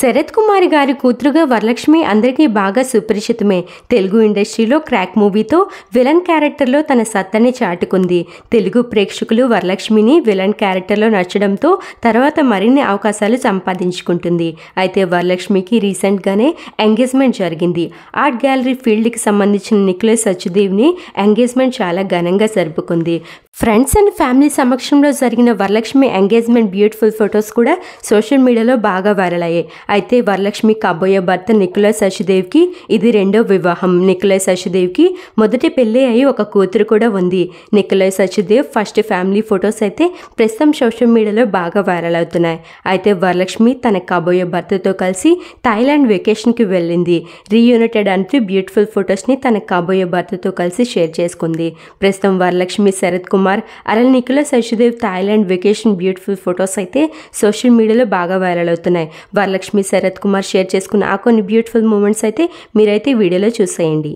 శరత్ కుమార్ గారి కూతురుగా వరలక్ష్మి అందరికీ బాగా సుపరిచితమే తెలుగు ఇండస్ట్రీలో క్రాక్ మూవీతో విలన్ క్యారెక్టర్లో తన సత్తని చాటుకుంది తెలుగు ప్రేక్షకులు వరలక్ష్మిని విలన్ క్యారెక్టర్లో నచ్చడంతో తర్వాత మరిన్ని అవకాశాలు సంపాదించుకుంటుంది అయితే వరలక్ష్మికి రీసెంట్గానే ఎంగేజ్మెంట్ జరిగింది ఆర్ట్ గ్యాలరీ ఫీల్డ్కి సంబంధించిన నిక్లెస్ సచ్చుదేవ్ని ఎంగేజ్మెంట్ చాలా ఘనంగా జరుపుకుంది ఫ్రెండ్స్ అండ్ ఫ్యామిలీ సమక్షంలో జరిగిన వరలక్ష్మి ఎంగేజ్మెంట్ బ్యూటిఫుల్ ఫొటోస్ కూడా సోషల్ మీడియాలో బాగా వైరల్ అయ్యాయి అయితే వరలక్ష్మి కాబోయే భర్త నికులస్ శశిదేవ్కి ఇది రెండో వివాహం నికులస్ శశిదేవ్కి మొదటి పెళ్ళి అయి ఒక కూతురు కూడా ఉంది Nicholas Sachdev first family photos అయితే ప్రస్తుతం సోషల్ మీడియాలో బాగా వైరల్ అవుతున్నాయి అయితే వరలక్ష్మి తన కాబోయే భర్తతో కలిసి థాయిలాండ్ వెకేషన్కి వెళ్ళింది రీయూనిటెడ్ అంటూ బ్యూటిఫుల్ ఫొటోస్ని తన కాబోయే భర్తతో కలిసి షేర్ చేసుకుంది ప్రస్తుతం వరలక్ష్మి శరత్ కుమార్ అలా Nicholas Sachdev Thailand vacation beautiful photos అయితే సోషల్ మీడియాలో బాగా వైరల్ అవుతున్నాయి వరలక్ష్మి లక్ష్మి శరత్ కుమార్ షేర్ చేసుకున్న ఆ కొన్ని బ్యూటిఫుల్ మూమెంట్స్ అయితే మీరైతే వీడియోలో చూసేయండి